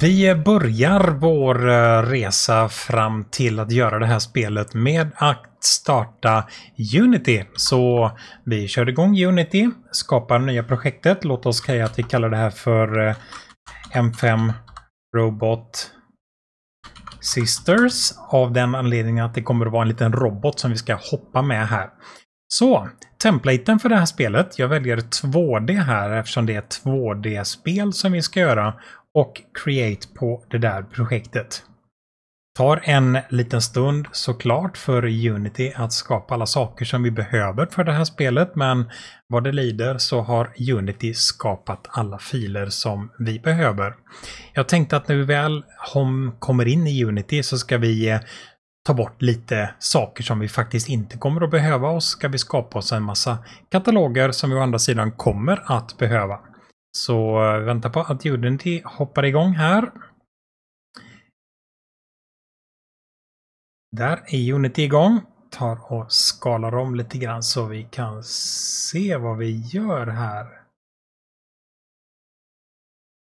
Vi börjar vår eh, resa fram till att göra det här spelet med att starta Unity. Så vi kör igång Unity, skapar nya projektet. Låt oss säga att vi kallar det här för eh, M5 Robot Sisters av den anledningen att det kommer att vara en liten robot som vi ska hoppa med här. Så, templaten för det här spelet. Jag väljer 2D här eftersom det är 2D-spel som vi ska göra och create på det där projektet. Tar en liten stund såklart för Unity att skapa alla saker som vi behöver för det här spelet men vad det lider så har Unity skapat alla filer som vi behöver. Jag tänkte att när vi väl kommer in i Unity så ska vi eh, ta bort lite saker som vi faktiskt inte kommer att behöva och ska vi skapa oss en massa kataloger som vi å andra sidan kommer att behöva. Så eh, vänta på att Unity hoppar igång här. Där är Unity igång. Tar och skalar om lite grann så vi kan se vad vi gör här.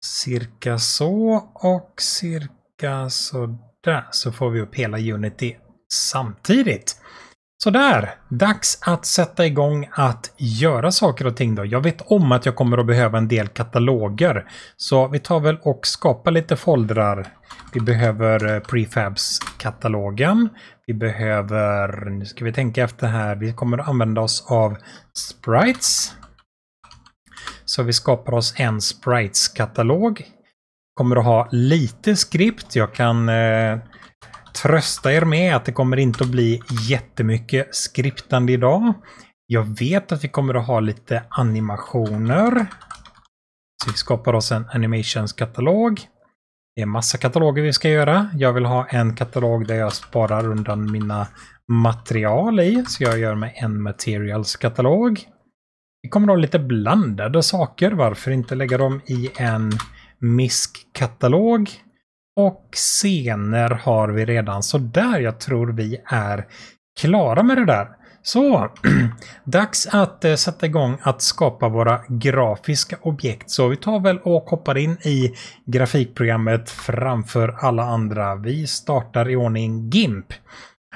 Cirka så och cirka så där så får vi upp hela Unity samtidigt. Sådär, dags att sätta igång att göra saker och ting då. Jag vet om att jag kommer att behöva en del kataloger. Så vi tar väl och skapar lite foldrar. Vi behöver eh, prefabs-katalogen. Vi behöver, nu ska vi tänka efter här, vi kommer att använda oss av sprites. Så vi skapar oss en sprites-katalog. Kommer att ha lite skript, jag kan eh, trösta er med att det kommer inte att bli jättemycket skriptande idag. Jag vet att vi kommer att ha lite animationer. Så vi skapar oss en animationskatalog. Det är massa kataloger vi ska göra. Jag vill ha en katalog där jag sparar undan mina material i, så jag gör med en materials-katalog. Vi kommer att ha lite blandade saker, varför inte lägga dem i en MISK-katalog? Och scener har vi redan, så där jag tror vi är klara med det där. Så, dags att eh, sätta igång att skapa våra grafiska objekt. Så vi tar väl och hoppar in i grafikprogrammet framför alla andra. Vi startar i ordning GIMP.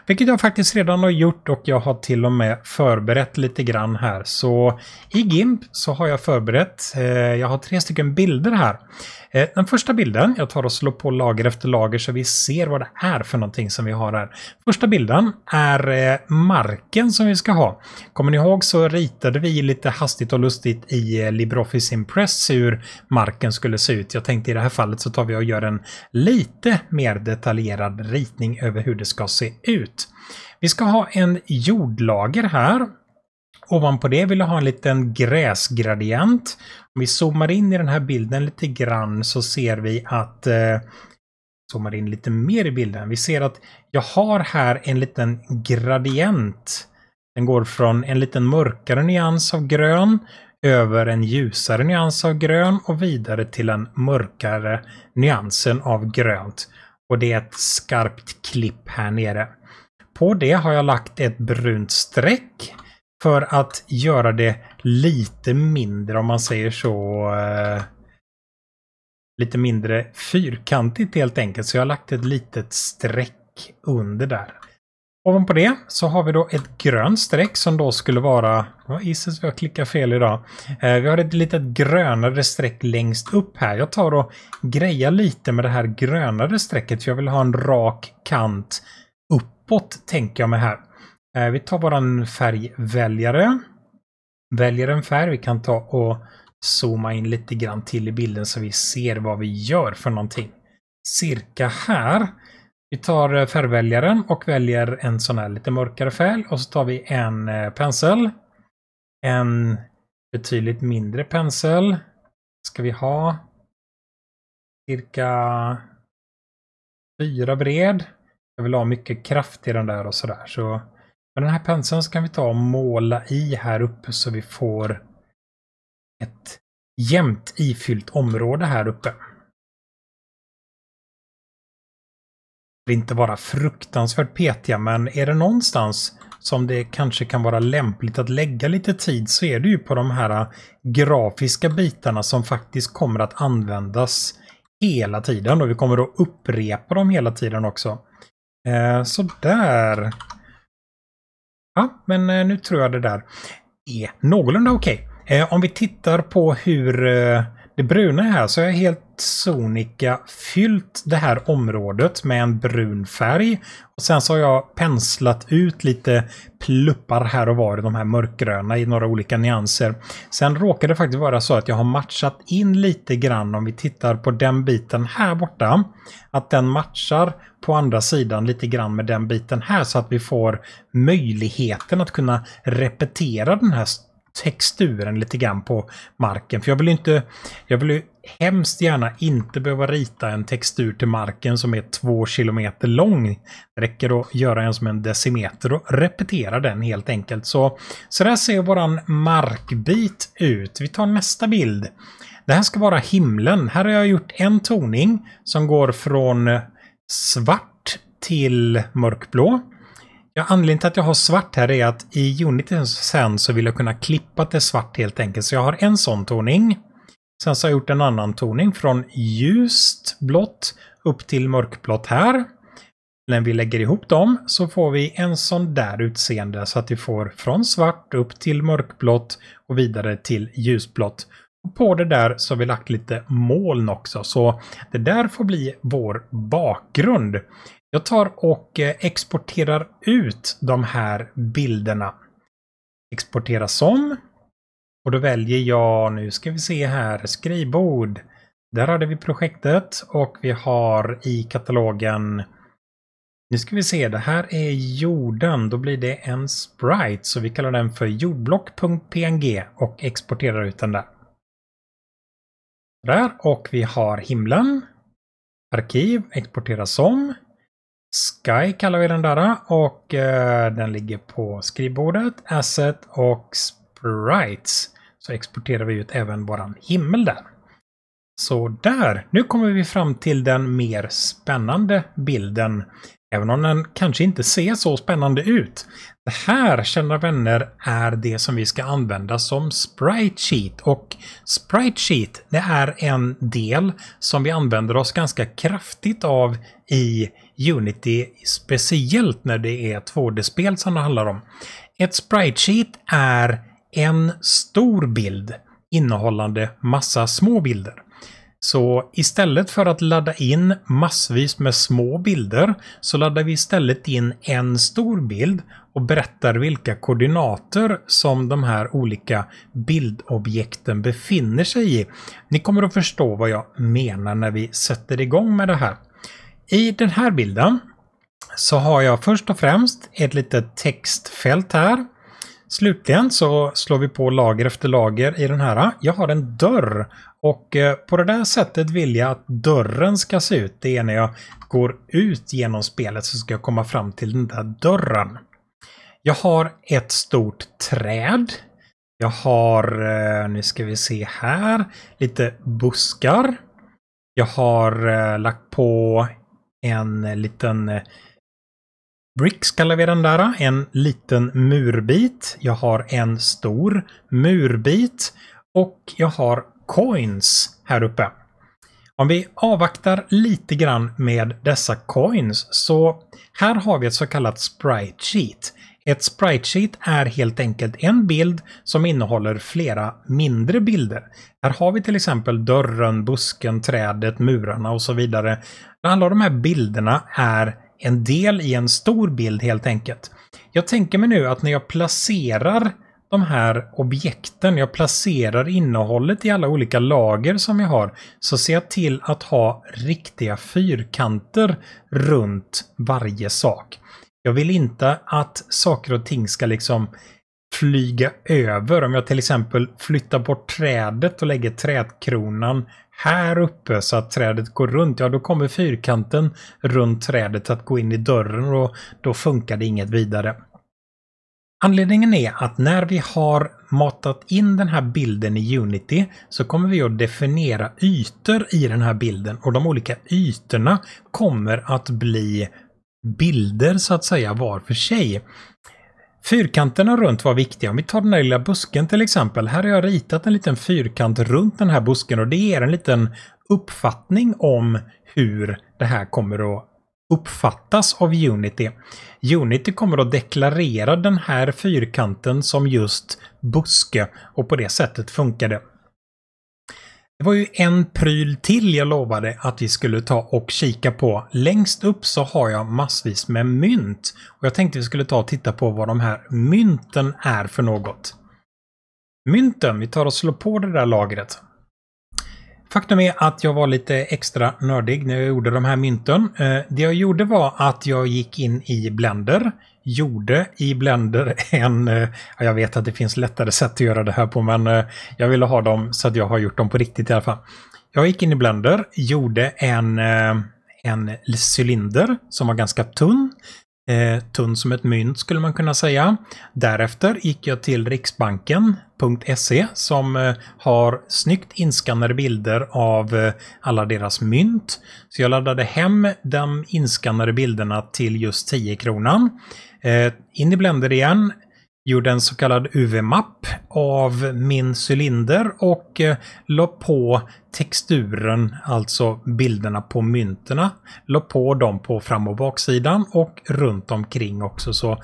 Vilket jag faktiskt redan har gjort och jag har till och med förberett lite grann här. Så i GIMP så har jag förberett, eh, jag har tre stycken bilder här. Eh, den första bilden, jag tar och slår på lager efter lager så vi ser vad det är för någonting som vi har här. Första bilden är eh, marken som vi ska ha. Kommer ni ihåg så ritade vi lite hastigt och lustigt i eh, LibreOffice Impress hur marken skulle se ut. Jag tänkte i det här fallet så tar vi och gör en lite mer detaljerad ritning över hur det ska se ut. Vi ska ha en jordlager här Ovanpå det vill jag ha en liten gräsgradient. Om vi zoomar in i den här bilden lite grann så ser vi att eh, zoomar in lite mer i bilden. Vi ser att jag har här en liten gradient. Den går från en liten mörkare nyans av grön över en ljusare nyans av grön och vidare till en mörkare nyansen av grönt. Och det är ett skarpt klipp här nere. På det har jag lagt ett brunt streck för att göra det lite mindre, om man säger så, eh, lite mindre fyrkantigt helt enkelt. Så jag har lagt ett litet streck under där. Ovanpå det så har vi då ett grönt streck som då skulle vara, vad gissas jag klickar fel idag. Eh, vi har ett litet grönare streck längst upp här. Jag tar och grejar lite med det här grönare strecket för jag vill ha en rak kant uppåt tänker jag mig här. Eh, vi tar våran färgväljare. Väljer en färg. Vi kan ta och zooma in lite grann till i bilden så vi ser vad vi gör för någonting. Cirka här. Vi tar eh, färgväljaren och väljer en sån här lite mörkare färg och så tar vi en eh, pensel. En betydligt mindre pensel. Ska vi ha cirka fyra bred. Jag vill ha mycket kraft i den där och sådär. Så men den här penseln så kan vi ta och måla i här uppe så vi får ett jämnt ifyllt område här uppe. Det inte vara fruktansvärt petiga, men är det någonstans som det kanske kan vara lämpligt att lägga lite tid så är det ju på de här grafiska bitarna som faktiskt kommer att användas hela tiden och vi kommer att upprepa dem hela tiden också. Eh, så där Ja, men eh, nu tror jag det där är någorlunda okej. Okay. Eh, om vi tittar på hur eh, det bruna här så har jag helt sonika fyllt det här området med en brun färg. Och Sen så har jag penslat ut lite pluppar här och var i de här mörkgröna i några olika nyanser. Sen råkar det faktiskt vara så att jag har matchat in lite grann om vi tittar på den biten här borta. Att den matchar på andra sidan lite grann med den biten här så att vi får möjligheten att kunna repetera den här texturen lite grann på marken. För jag vill inte... Jag vill ju hemskt gärna inte behöva rita en textur till marken som är två kilometer lång. Det räcker att göra en som en decimeter och repetera den helt enkelt. Så, så där ser våran markbit ut. Vi tar nästa bild. Det här ska vara himlen. Här har jag gjort en toning som går från svart till mörkblå. Ja, anledningen till att jag har svart här är att i Unity sen så vill jag kunna klippa till svart helt enkelt. Så jag har en sån toning. Sen så har jag gjort en annan toning från ljust blått upp till mörkblått här. När vi lägger ihop dem så får vi en sån där utseende så att vi får från svart upp till mörkblått och vidare till ljusblått. på det där så har vi lagt lite moln också så det där får bli vår bakgrund. Jag tar och eh, exporterar ut de här bilderna. Exportera som. Och då väljer jag, nu ska vi se här, skrivbord. Där hade vi projektet och vi har i katalogen nu ska vi se, det här är jorden. Då blir det en sprite, så vi kallar den för jordblock.png och exporterar ut den där. Där, och vi har himlen. Arkiv, exportera som. Sky kallar vi den där och eh, den ligger på skrivbordet, Asset och Sprites. Så exporterar vi ut även våran himmel där. Så där, nu kommer vi fram till den mer spännande bilden. Även om den kanske inte ser så spännande ut. Det här, kända vänner, är det som vi ska använda som Sprite Sheet. Och Sprite Sheet, det är en del som vi använder oss ganska kraftigt av i Unity, speciellt när det är 2D-spel som det handlar om. Ett sprite-sheet är en stor bild innehållande massa små bilder. Så istället för att ladda in massvis med små bilder så laddar vi istället in en stor bild och berättar vilka koordinater som de här olika bildobjekten befinner sig i. Ni kommer att förstå vad jag menar när vi sätter igång med det här. I den här bilden så har jag först och främst ett litet textfält här. Slutligen så slår vi på lager efter lager i den här. Jag har en dörr och eh, på det där sättet vill jag att dörren ska se ut. Det är när jag går ut genom spelet så ska jag komma fram till den där dörren. Jag har ett stort träd. Jag har, eh, nu ska vi se här, lite buskar. Jag har eh, lagt på en eh, liten eh, bricks kallar vi den där, eh. en liten murbit. Jag har en stor murbit och jag har coins här uppe. Om vi avvaktar lite grann med dessa coins så här har vi ett så kallat sprite sheet. Ett sprite är helt enkelt en bild som innehåller flera mindre bilder. Här har vi till exempel dörren, busken, trädet, murarna och så vidare. Alla de här bilderna är en del i en stor bild helt enkelt. Jag tänker mig nu att när jag placerar de här objekten, jag placerar innehållet i alla olika lager som jag har, så ser jag till att ha riktiga fyrkanter runt varje sak. Jag vill inte att saker och ting ska liksom flyga över. Om jag till exempel flyttar bort trädet och lägger trädkronan här uppe så att trädet går runt, ja då kommer fyrkanten runt trädet att gå in i dörren och då funkar det inget vidare. Anledningen är att när vi har matat in den här bilden i Unity så kommer vi att definiera ytor i den här bilden och de olika ytorna kommer att bli bilder så att säga var för sig. Fyrkanterna runt var viktiga. Om vi tar den här lilla busken till exempel. Här har jag ritat en liten fyrkant runt den här busken och det ger en liten uppfattning om hur det här kommer att uppfattas av Unity. Unity kommer att deklarera den här fyrkanten som just buske och på det sättet funkar det. Det var ju en pryl till jag lovade att vi skulle ta och kika på. Längst upp så har jag massvis med mynt. Och Jag tänkte vi skulle ta och titta på vad de här mynten är för något. Mynten, vi tar och slår på det där lagret. Faktum är att jag var lite extra nördig när jag gjorde de här mynten. Eh, det jag gjorde var att jag gick in i Blender, gjorde i Blender en... Eh, jag vet att det finns lättare sätt att göra det här på, men eh, jag ville ha dem så att jag har gjort dem på riktigt i alla fall. Jag gick in i Blender, gjorde en, en cylinder som var ganska tunn eh, tunn som ett mynt skulle man kunna säga. Därefter gick jag till riksbanken.se som eh, har snyggt inskannade bilder av eh, alla deras mynt. Så jag laddade hem de inskannade bilderna till just 10 kronan. Eh, in i Blender igen, gjorde en så kallad UV-mapp av min cylinder och eh, la på texturen, alltså bilderna på mynterna. La på dem på fram och baksidan och runt omkring också så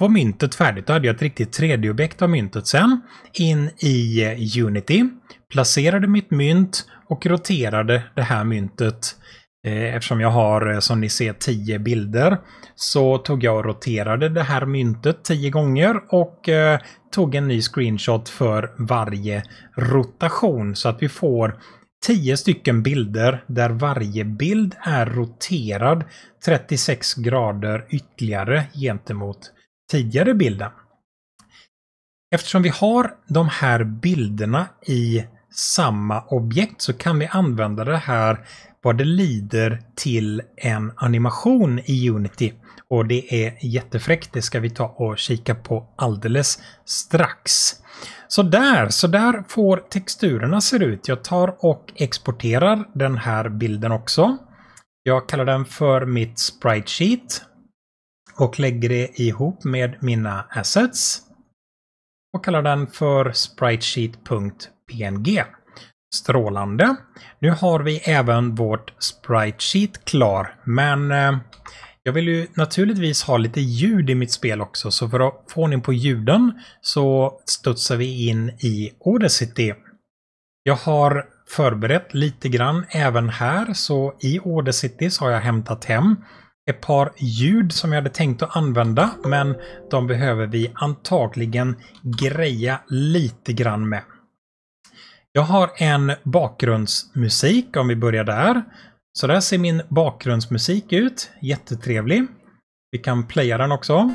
var myntet färdigt. Då hade jag ett riktigt 3D-objekt av myntet sen. In i eh, Unity, placerade mitt mynt och roterade det här myntet Eh, eftersom jag har, eh, som ni ser, 10 bilder så tog jag och roterade det här myntet 10 gånger och eh, tog en ny screenshot för varje rotation så att vi får 10 stycken bilder där varje bild är roterad 36 grader ytterligare gentemot tidigare bilden. Eftersom vi har de här bilderna i samma objekt så kan vi använda det här vad det lider till en animation i Unity. Och det är jättefräckt, det ska vi ta och kika på alldeles strax. Så där, så där får texturerna se ut. Jag tar och exporterar den här bilden också. Jag kallar den för mitt sprite sheet och lägger det ihop med mina assets och kallar den för spritesheet.png. Strålande. Nu har vi även vårt sprite sheet klar, men eh, jag vill ju naturligtvis ha lite ljud i mitt spel också, så för att få ordning på ljuden så studsar vi in i Audacity. Jag har förberett lite grann även här, så i Audacity så har jag hämtat hem ett par ljud som jag hade tänkt att använda, men de behöver vi antagligen greja lite grann med. Jag har en bakgrundsmusik om vi börjar där. Så där ser min bakgrundsmusik ut. Jättetrevlig. Vi kan playa den också.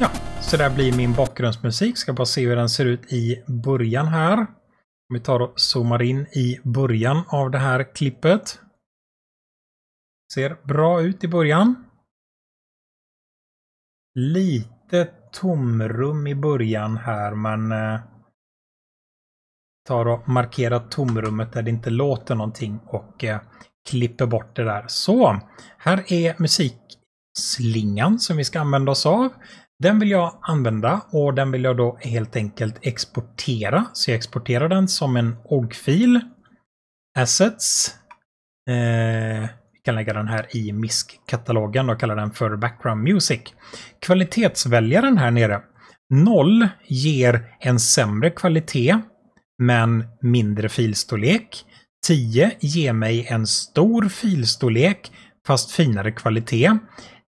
Ja, så där blir min bakgrundsmusik. Ska bara se hur den ser ut i början här. Om vi tar och zoomar in i början av det här klippet. Ser bra ut i början. Lite tomrum i början här, men eh, tar och markerar tomrummet där det inte låter någonting och eh, klipper bort det där. Så, här är musikslingan som vi ska använda oss av. Den vill jag använda och den vill jag då helt enkelt exportera. Så jag exporterar den som en OGG-fil. Assets. Eh, kan lägga den här i MISC katalogen och kalla den för Background Music. Kvalitetsväljaren här nere, 0 ger en sämre kvalitet men mindre filstorlek. 10 ger mig en stor filstorlek fast finare kvalitet.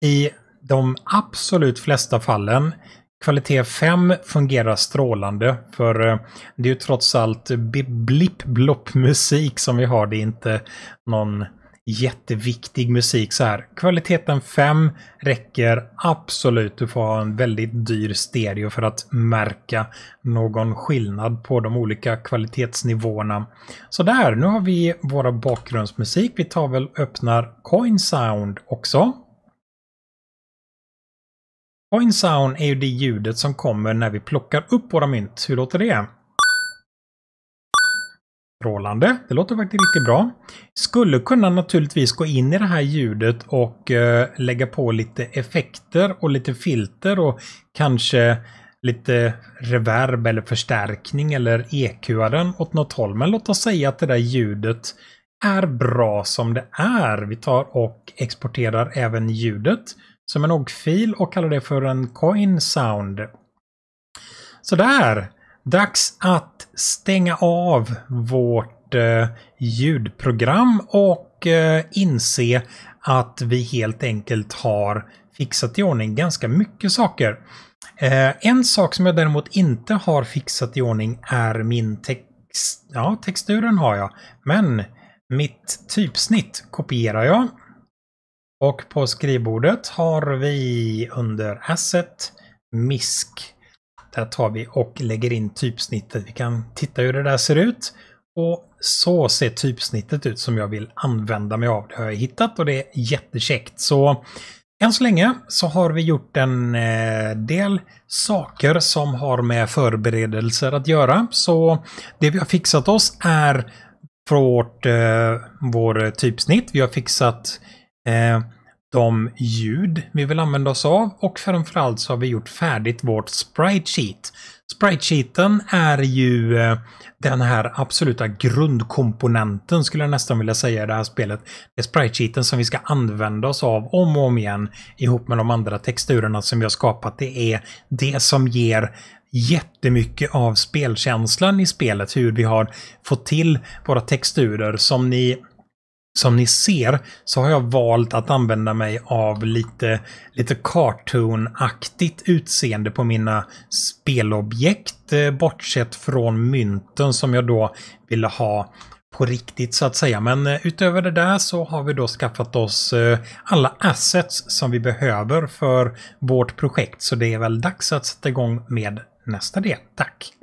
I de absolut flesta fallen Kvalitet 5 fungerar strålande för eh, det är ju trots allt blipp-blopp-musik som vi har. Det är inte någon jätteviktig musik så här. Kvaliteten 5 räcker absolut. Du får ha en väldigt dyr stereo för att märka någon skillnad på de olika kvalitetsnivåerna. Så där, nu har vi våra bakgrundsmusik. Vi tar väl öppnar Coin Sound också. Coin Sound är ju det ljudet som kommer när vi plockar upp våra mynt. Hur låter det? Strålande, det låter faktiskt riktigt bra. Skulle kunna naturligtvis gå in i det här ljudet och eh, lägga på lite effekter och lite filter och kanske lite reverb eller förstärkning eller EQa den åt något håll. Men låt oss säga att det där ljudet är bra som det är. Vi tar och exporterar även ljudet som en OGG-fil och kallar det för en coin sound. Sådär! Dags att stänga av vårt eh, ljudprogram och eh, inse att vi helt enkelt har fixat i ordning ganska mycket saker. Eh, en sak som jag däremot inte har fixat i ordning är min text. Ja, texturen har jag, men mitt typsnitt kopierar jag. Och på skrivbordet har vi under Asset, MISK där tar vi och lägger in typsnittet. Vi kan titta hur det där ser ut. Och så ser typsnittet ut som jag vill använda mig av. Det har jag hittat och det är jättekäckt. Så än så länge så har vi gjort en eh, del saker som har med förberedelser att göra. Så det vi har fixat oss är vårt, eh, vår typsnitt. Vi har fixat eh, de ljud vi vill använda oss av och framförallt så har vi gjort färdigt vårt sprite sheet. Sprite sheeten är ju eh, den här absoluta grundkomponenten skulle jag nästan vilja säga i det här spelet. Det är sprite sheeten som vi ska använda oss av om och om igen ihop med de andra texturerna som vi har skapat. Det är det som ger jättemycket av spelkänslan i spelet, hur vi har fått till våra texturer som ni som ni ser så har jag valt att använda mig av lite, lite cartoon-aktigt utseende på mina spelobjekt, eh, bortsett från mynten som jag då ville ha på riktigt så att säga. Men eh, utöver det där så har vi då skaffat oss eh, alla assets som vi behöver för vårt projekt. Så det är väl dags att sätta igång med nästa del. Tack!